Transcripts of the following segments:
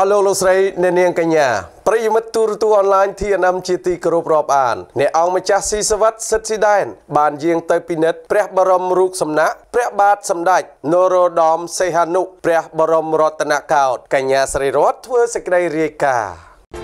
អស់លោកលោកស្រីអ្នកនាង កញ្ញាប្រិយមិត្តទូរទស្សន៍អនឡាញ TNM ជាទីគោរពរាប់អានអ្នកអង្គម្ចាស់ស៊ីសវັດសិទ្ធិស៊ីដែនបានយាងទៅពិនិត្យព្រះបរមរូបសំណាកព្រះបាទសម្ដេចនរោត្តមសីហនុព្រះ បរមរតនកោដ្ឋកញ្ញាស្រីរតធ្វើសេចក្តីរាយការណ៍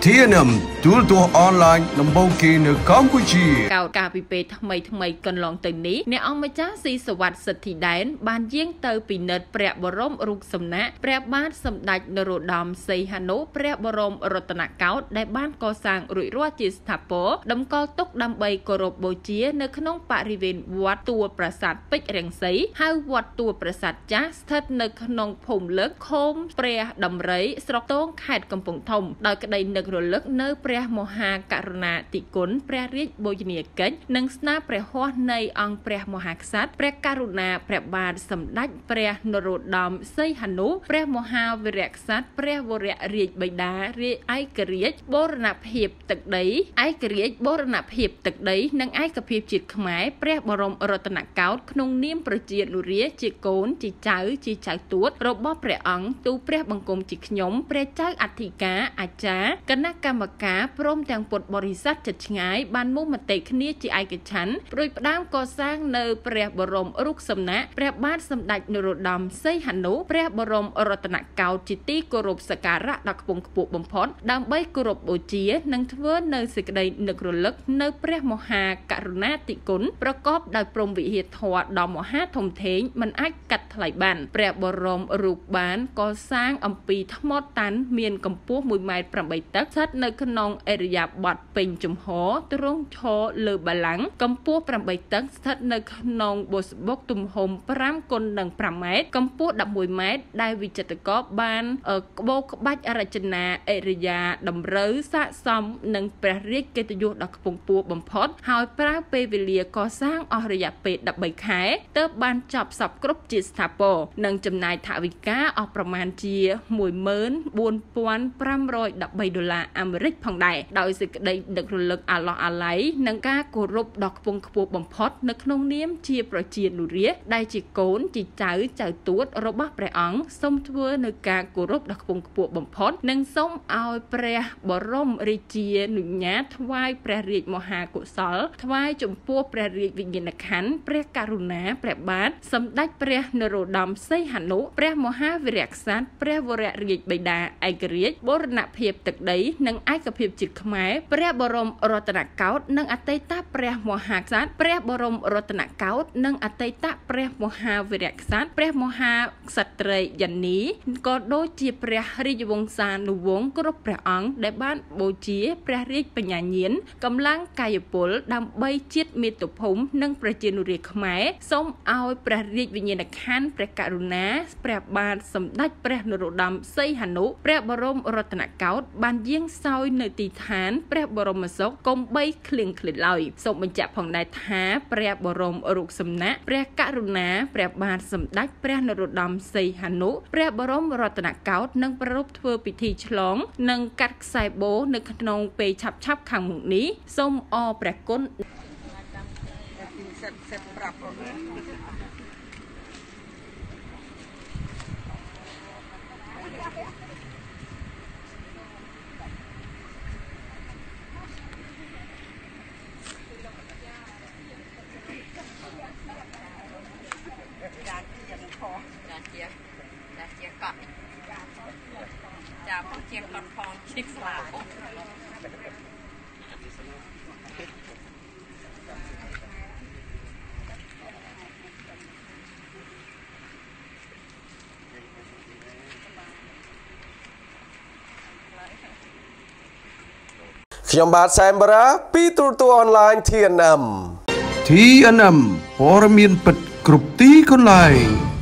TNM ទូរទស្សន៍អនឡាញដំបូងគេនៅកម្ពុជាកោតការពីពេលថ្មីថ្មីកន្លងទៅនេះអ្នកអង្គម្ចាស់ស៊ីសវត្តសិទ្ធិដែនបានយាងទៅពិនិត្យព្រះបរមរូបសំណាកព្រះ បាទសម្ដេចនរោត្តមសីហនុព្រះបរមរតនកោដ្ឋដែលបានកសាងរួចរាល់ជាស្ថាពរតម្កល់ទុកដើម្បីគោរពបូជា នៅ ក្នុងបរិវេណវត្តតួប្រាសាទពេជ្ររាំងសីហៅវត្តតួប្រាសាទចាស់ស្ថិតនៅ ក្នុងភូមិលើកខូមព្រះដំរី ស្រុកតោងខេត្តកំពង់ធំដោយក្តីនឹកករលឹកនៅព្រះមហាករុណាធិគុណព្រះរាជបូជនីយកិច្ចនិងស្នាព្រះហស្ថនៃអង្គព្រះមហាក្សត្រព្រះករុណាព្រះបាទសម្ដេចព្រះនរោត្តមសីហនុព្រះមហាវីរក្សត្រព្រះវររាជបិតារាជឯករាជ្យបូរណភាពទឹកដីឯករាជ្យបូរណភាពទឹកដីនិងឯកភាពជាតិខ្មែរព្រះបរមរតនកោដ្ឋក្នុងនាមប្រជានុរាជាកូនជាចៅជាចៅទួតរបស់ព្រះអង្គទូព្រះបង្គំជាខ្ញុំព្រះចៅអធិការអាចារ្យគណៈកម្មការព្រមទាំងពុទ្ធបរិស័ទចិត្តឆ្ងាយបានមុំមតិគ្នាជាឯកច្ឆ័ន្ទព្រួយផ្ដើមកសាងនៅព្រះបរមរូបសំណាកព្រះបាទសម្ដេចនរោត្តមសីហនុព្រះបរមរតនកោដ្ឋជាទីគោរពសក្ការៈដ៏ខ្ពង់ខ្ពស់បំផុតដើម្បីគោរពបូជា និងធ្វើនៅសេចក្តីនឹករលឹកនៅព្រះមហាករុណាធិគុណប្រកបដោយព្រំវិហារធម៌ដ៏មហាធំធេងមិនអាចកាត់ថ្លៃបានព្រះបរមរូបបានកសាងអំពីថ្មតាន់មានកម្ពស់1.8ម៉ែត្រទឹកស្ថិតនៅក្នុងអេរិយាបថពេញជំហរទ្រង់ឈរលើបល្ល័ង្កកម្ពស់8តឹកស្ថិតនៅក្នុងបូសបុកទំហំ5គុណនឹង5ម៉ែត្រកម្ពស់11ម៉ែត្រដែលវិចិត្រករបានក្បូរក្បាច់រចនាអេរិយាតម្រូវស័កសមនឹងព្រះរាជកិត្តិយសដ៏ខ្ពង់ខ្ពស់បំផុត ហើយប្រើពេលវេលាកសាងអស់រយៈពេល13ខែទើបបានចប់សពគ្រប់ជាស្ថាពរនិងចំណាយថវិកាអស់ប្រមាណជា14513ដុល្លារឡាអាមេរិក ផងដែរដោយសេចក្តីដឹករលឹកអាឡោះអាល័យនិងការគោរពដ៏ខ្ពង់ខ្ពស់បំផុត នៅក្នុងនាមជាប្រជានុរាស្ត្រដែលជាកូន ជាចៅចៅទួត របស់ព្រះអង្គសូមធ្វើនៅការគោរពដ៏ខ្ពង់ខ្ពស់បំផុត និងសូមឲ្យព្រះ បរមរាជានុញ្ញាតថ្វាយព្រះរាជមហាកុសល ថ្វាយចំពោះព្រះរាជវិញ្ញាណក្ខន្ធព្រះករុណាព្រះបាទសម្ដេចព្រះនរោត្តមសីហនុព្រះមហាវីរៈក្សត្រព្រះវររាជបិតាឯករាជ្យបូរណភាពទឹកដីនិងឯកភាពជាតិខ្មែរព្រះបរមរតនកោដ្ឋនិងអតីតព្រះមហាក្សត្រព្រះបរមរតនកោដ្ឋនិងអតីតព្រះ មហាវីរក្សត្រព្រះមហាក្សត្រីយនីក៏ដូចជាព្រះរាជវង្សានុវង្សគ្រប់ព្រះអង្គដែលបានបូជាព្រះរាជបញ្ញាញាណកម្លាំងកាយពលដើម្បីជាតិមាតុភូមិនិង ប្រជានុរាស្ត្រខ្មែរសូមឲ្យព្រះរាជវិញ្ញាណក្ខន្ធព្រះករុណាព្រះបាទសម្ដេចព្រះ នរោត្តមសីហនុព្រះបរមរតនកោដ្ឋបានយាងសោយនៅទីឋានព្រះបរមសុខកុំបីឃ្លៀងឃ្លាតឡើយសូមបញ្ជាក់ផងដែរថា ព្រះបរមរូបសំណាក់ ព្រះករុណាព្រះបាទសម្ដេចព្រះនរោត្តមសីហនុព្រះបរមរតនកោដ្ឋនឹងប្រារព្ធធ្វើពិធីឆ្លងនិងកាត់ខ្សែបូនៅក្នុងពេលឆាប់ឆាប់ខាងមុខនេះសូមអរព្រះគុណសិទ្ធិសិទ្ធិប្រាប់ជាដែលជាកក់ចាផងជាកត់ផងជាស្លាផងខ្ញុំបាទសែមបារាពីទូរទស្សន៍អនឡាញ TNM TNM ព័ត៌មានពិតគ្រប់ទីកន្លែង